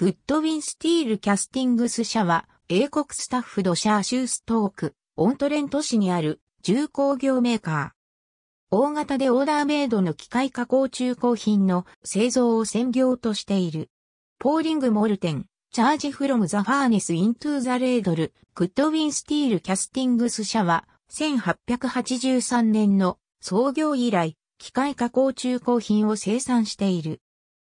グッドウィンスティールキャスティングス社は、英国スタッフドシャーシューストーク、オントレント市にある重工業メーカー。大型でオーダーメイドの機械加工中古品の製造を専業としている。ポーリングモルテン、チャージフロムザファーネスイントゥザレードル、グッドウィンスティールキャスティングス社は、1883年の創業以来、機械加工中古品を生産している。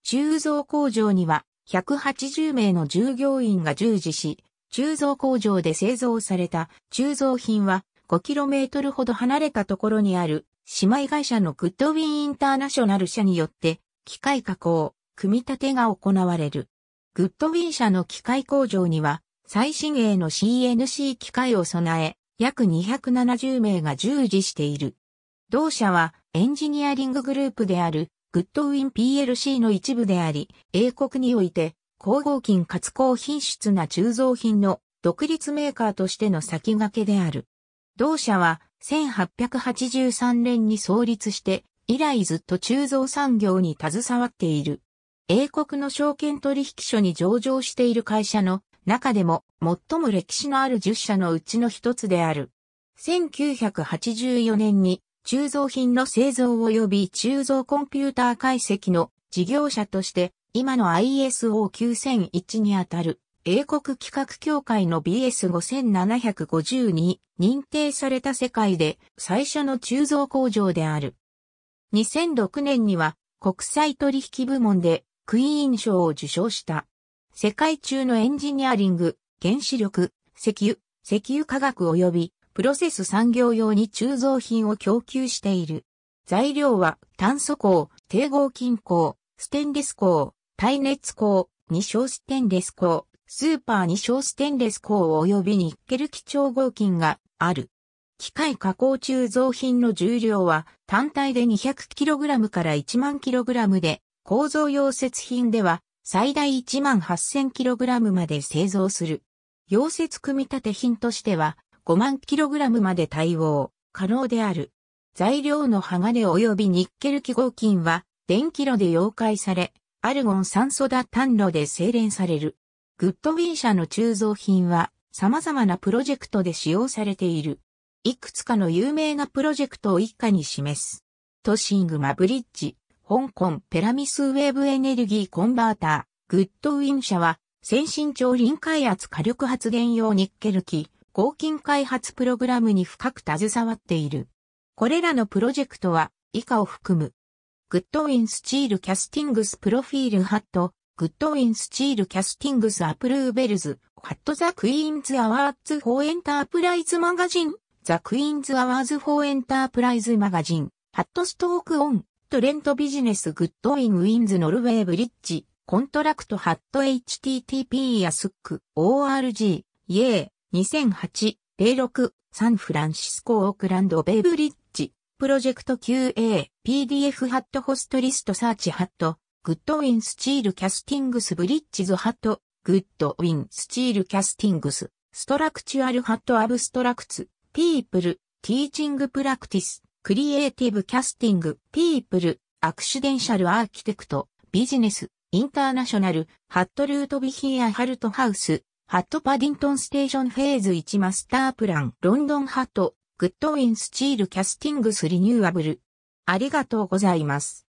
鋳造工場には、180名の従業員が従事し、鋳造工場で製造された鋳造品は 5km ほど離れたところにある姉妹会社のグッドウィンインターナショナル社によって機械加工、組み立てが行われる。グッドウィン社の機械工場には最新鋭の CNC 機械を備え約270名が従事している。同社はエンジニアリンググループであるグッドウィン PLC の一部であり、英国において、高合金かつ高品質な鋳造品の独立メーカーとしての先駆けである。同社は1883年に創立して以来ずっと鋳造産業に携わっている。英国の証券取引所に上場している会社の中でも最も歴史のある10社のうちの一つである。1984年に鋳造品の製造及び鋳造コンピューター解析の事業者として、今の ISO9001 にあたる英国企画協会の BS5750 に認定された世界で最初の鋳造工場である。2006年には国際取引部門でクイーン賞を受賞した。世界中のエンジニアリング、原子力、石油、石油化学及びプロセス産業用に鋳造品を供給している。材料は炭素鋼、低合金鋼、ステンレス鋼、耐熱鋼、二小ステンレス鋼、スーパー二小ステンレス鋼及びニッケル基調合金がある。機械加工鋳造品の重量は単体で 200kg から1万 kg で、構造溶接品では最大1万 8000kg まで製造する。溶接組み立て品としては5万 kg まで対応可能である。材料の鋼及びニッケル基合金は電気炉で溶解され、アルゴン酸素だ炭炉で精錬される。グッドウィン社の鋳造品は様々なプロジェクトで使用されている。いくつかの有名なプロジェクトを以下に示す。トシングマブリッジ、香港ペラミスウェーブエネルギーコンバーター、グッドウィン社は先進超臨開発火力発電用ニッケル機、合金開発プログラムに深く携わっている。これらのプロジェクトは以下を含む。グッドウィンスチールキャスティングスプロフィールハット、グッドウィンスチールキャスティングスアプルーベルズ、ハットザクイーンズアワーズフォーエンタープライズマガジン、ザクイーンズアワーズフォーエンタープライズマガジン、ハットストークオン、トレントビジネスグッドウィンウィンズノルウェーブリッジ、コントラクトハット http やスック org、イェー、2008-06サンフランシスコオークランドベイブリッジプロジェクト QA PDF ハットホストリストサーチハットグッドウィンスチールキャスティングスブリッジズハットグッドウィンスチールキャスティングスストラクチュアルハットアブストラクツピープルティーチングプラクティスクリエイティブキャスティングピープルアクシデンシャルアーキテクトビジネスインターナショナルハットルートビヒアハルトハウスハットパディントンステーションフェーズ1マスタープランロンドンハットグッドウィンスチールキャスティングスリニューアブル。ありがとうございます。